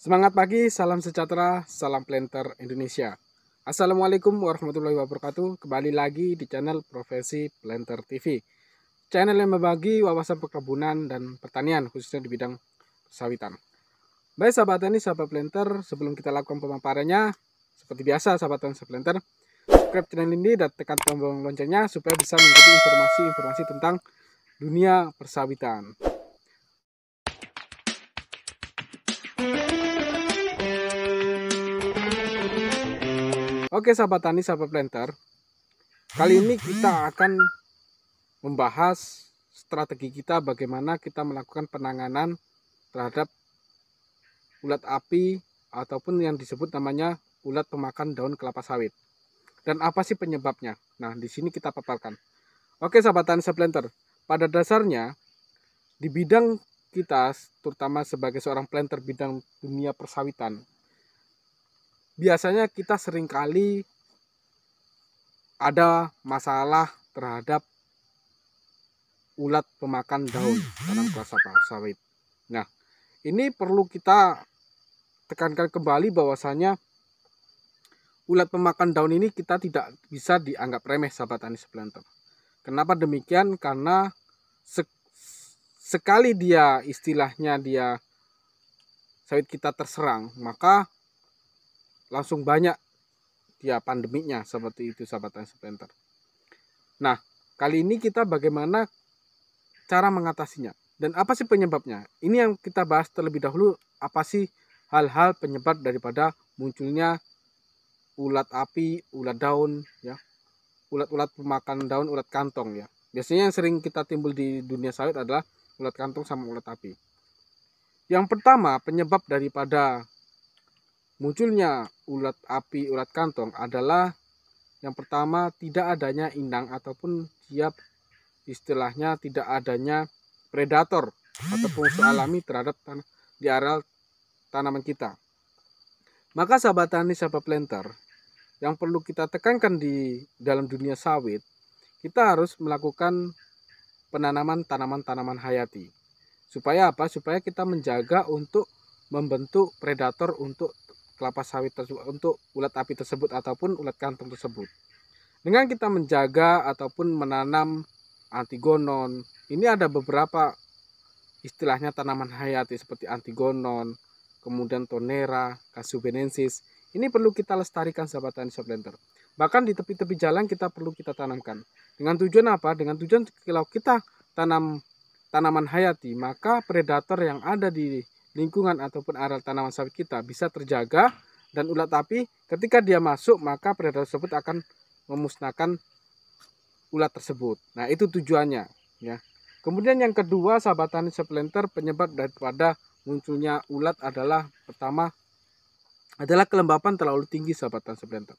Semangat pagi, salam sejahtera, salam planter Indonesia. Assalamualaikum warahmatullahi wabarakatuh. Kembali lagi di channel Profesi Planter TV. Channel yang membagi wawasan perkebunan dan pertanian khususnya di bidang sawitan. Baik sahabat tani, sahabat planter, sebelum kita lakukan pemaparannya, seperti biasa sahabat tani, sahabat planter, subscribe channel ini dan tekan tombol loncengnya supaya bisa mengikuti informasi-informasi tentang dunia persawitan. Oke sahabat tani, sahabat planter. Kali ini kita akan membahas strategi kita bagaimana kita melakukan penanganan terhadap ulat api ataupun yang disebut namanya ulat pemakan daun kelapa sawit. Dan apa sih penyebabnya? Nah, di sini kita paparkan. Oke sahabat tani, sahabat planter. Pada dasarnya di bidang kita terutama sebagai seorang planter bidang dunia persawitan biasanya kita seringkali ada masalah terhadap ulat pemakan daun dalam kelapa sawit. Nah, ini perlu kita tekankan kembali bahwasanya ulat pemakan daun ini kita tidak bisa dianggap remeh sahabat Tani Planter. Kenapa demikian? Karena sek sekali dia istilahnya dia sawit kita terserang, maka langsung banyak dia pandemiknya seperti itu sahabat Penter. Nah, kali ini kita bagaimana cara mengatasinya dan apa sih penyebabnya? Ini yang kita bahas terlebih dahulu apa sih hal-hal penyebab daripada munculnya ulat api, ulat daun ya. Ulat-ulat pemakan daun, ulat kantong ya. Biasanya yang sering kita timbul di dunia sawit adalah ulat kantong sama ulat api. Yang pertama, penyebab daripada Munculnya ulat api, ulat kantong adalah yang pertama tidak adanya indang ataupun siap istilahnya tidak adanya predator atau fungsi alami terhadap tan di areal tanaman kita. Maka sahabat tani, sahabat planter, yang perlu kita tekankan di dalam dunia sawit, kita harus melakukan penanaman tanaman-tanaman hayati. Supaya apa? Supaya kita menjaga untuk membentuk predator untuk kelapa sawit tersebut untuk ulat api tersebut ataupun ulat kantung tersebut. Dengan kita menjaga ataupun menanam antigonon, ini ada beberapa istilahnya tanaman hayati seperti antigonon, kemudian tonera, kasubenensis. Ini perlu kita lestarikan sahabat tani planter. Bahkan di tepi-tepi jalan kita perlu kita tanamkan. Dengan tujuan apa? Dengan tujuan kalau kita tanam tanaman hayati, maka predator yang ada di lingkungan ataupun areal tanaman sawit kita bisa terjaga dan ulat api ketika dia masuk maka predator tersebut akan memusnahkan ulat tersebut. Nah, itu tujuannya ya. Kemudian yang kedua, sahabat tani sepelenter penyebab daripada munculnya ulat adalah pertama adalah kelembapan terlalu tinggi sahabat tani sepelenter.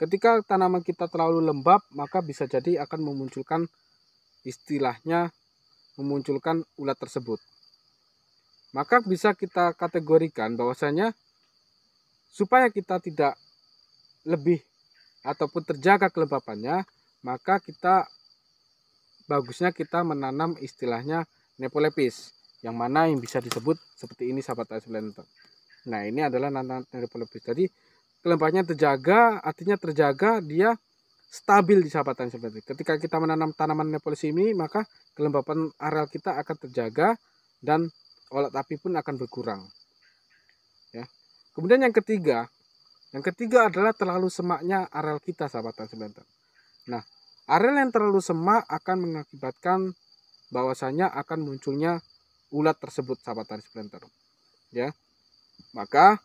Ketika tanaman kita terlalu lembab, maka bisa jadi akan memunculkan istilahnya memunculkan ulat tersebut maka bisa kita kategorikan bahwasanya supaya kita tidak lebih ataupun terjaga kelembapannya, maka kita bagusnya kita menanam istilahnya nepolepis yang mana yang bisa disebut seperti ini sahabat Asblenton. Nah, ini adalah nanam nepolepis. Jadi kelembapannya terjaga, artinya terjaga dia stabil di sahabatan seperti ketika kita menanam tanaman nepolepis ini maka kelembapan areal kita akan terjaga dan olah tapi pun akan berkurang. Ya. Kemudian yang ketiga, yang ketiga adalah terlalu semaknya areal kita sahabat sebentar. Nah, areal yang terlalu semak akan mengakibatkan bahwasanya akan munculnya ulat tersebut sahabat transplanter. Ya. Maka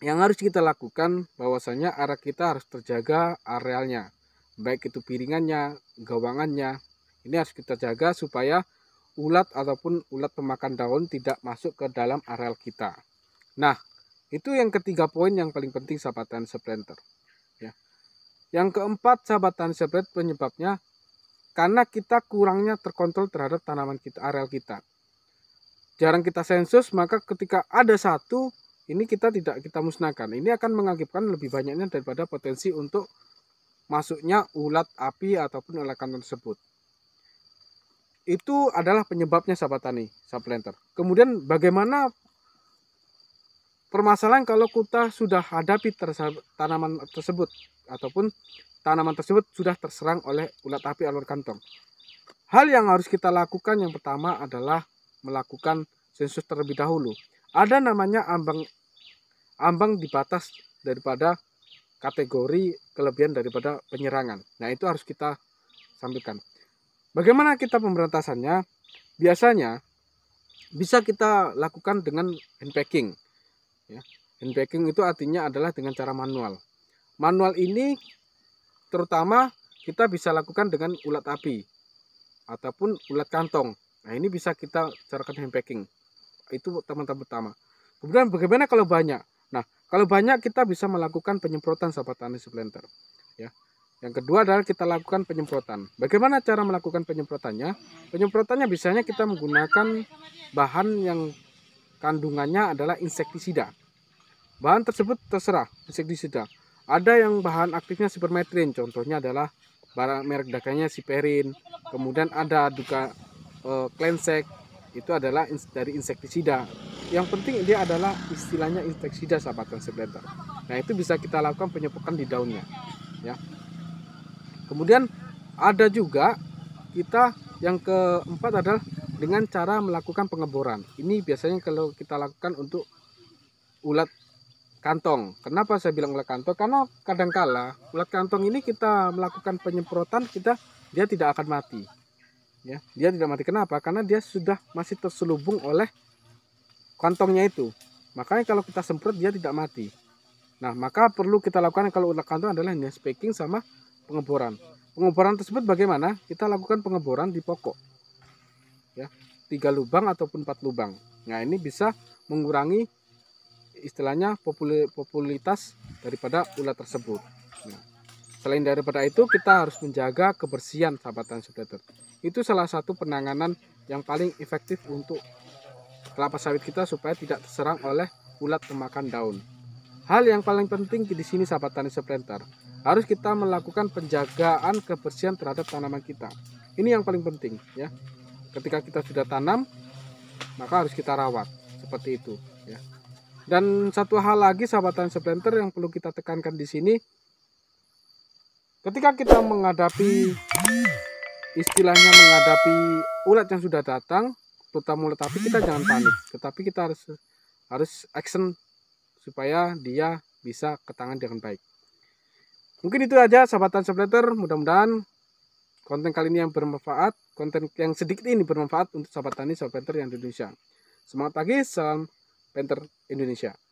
yang harus kita lakukan bahwasanya area kita harus terjaga arealnya. Baik itu piringannya, gawangannya. Ini harus kita jaga supaya ulat ataupun ulat pemakan daun tidak masuk ke dalam areal kita. Nah, itu yang ketiga poin yang paling penting sahabat tani Ya. Yang keempat sahabat tani penyebabnya karena kita kurangnya terkontrol terhadap tanaman kita, areal kita. Jarang kita sensus, maka ketika ada satu, ini kita tidak kita musnahkan. Ini akan mengakibatkan lebih banyaknya daripada potensi untuk masuknya ulat api ataupun ulat tersebut itu adalah penyebabnya sahabat tani, sahabat Kemudian bagaimana permasalahan kalau kita sudah hadapi tanaman tersebut ataupun tanaman tersebut sudah terserang oleh ulat api alur kantong. Hal yang harus kita lakukan yang pertama adalah melakukan sensus terlebih dahulu. Ada namanya ambang ambang di batas daripada kategori kelebihan daripada penyerangan. Nah, itu harus kita sampaikan. Bagaimana kita pemberantasannya? Biasanya bisa kita lakukan dengan handpacking. Ya, handpacking itu artinya adalah dengan cara manual. Manual ini terutama kita bisa lakukan dengan ulat api ataupun ulat kantong. Nah ini bisa kita carakan handpacking. Itu teman-teman pertama. Kemudian bagaimana kalau banyak? Nah kalau banyak kita bisa melakukan penyemprotan sahabat tani suplenter. Ya, yang kedua adalah kita lakukan penyemprotan. Bagaimana cara melakukan penyemprotannya? Penyemprotannya biasanya kita menggunakan bahan yang kandungannya adalah insektisida. Bahan tersebut terserah insektisida. Ada yang bahan aktifnya sipermetrin, contohnya adalah barang merek dagangnya siperin. Kemudian ada duka e, eh, klensek, itu adalah dari insektisida. Yang penting dia adalah istilahnya insektisida sahabat konservator. Nah itu bisa kita lakukan penyemprotan di daunnya, ya. Kemudian ada juga kita yang keempat adalah dengan cara melakukan pengeboran. Ini biasanya kalau kita lakukan untuk ulat kantong. Kenapa saya bilang ulat kantong? Karena kadang-kala ulat kantong ini kita melakukan penyemprotan kita dia tidak akan mati. Ya, dia tidak mati. Kenapa? Karena dia sudah masih terselubung oleh kantongnya itu. Makanya kalau kita semprot dia tidak mati. Nah, maka perlu kita lakukan kalau ulat kantong adalah hanya speaking sama pengeboran. Pengeboran tersebut bagaimana? Kita lakukan pengeboran di pokok. Ya, tiga lubang ataupun empat lubang. Nah, ini bisa mengurangi istilahnya populitas daripada ulat tersebut. Nah, selain daripada itu, kita harus menjaga kebersihan sahabatan transudator. Itu salah satu penanganan yang paling efektif untuk kelapa sawit kita supaya tidak terserang oleh ulat pemakan daun. Hal yang paling penting di sini sahabat tani seplanter, harus kita melakukan penjagaan kebersihan terhadap tanaman kita. Ini yang paling penting ya. Ketika kita sudah tanam, maka harus kita rawat seperti itu ya. Dan satu hal lagi sahabat tani seplanter yang perlu kita tekankan di sini, ketika kita menghadapi istilahnya menghadapi ulat yang sudah datang, terutama ulat tapi kita jangan panik, tetapi kita harus harus action supaya dia bisa ke tangan dengan baik. Mungkin itu aja sahabat transplanter, mudah-mudahan konten kali ini yang bermanfaat, konten yang sedikit ini bermanfaat untuk sahabat tani sahabat Penter yang di Indonesia. Semangat pagi, salam Penter Indonesia.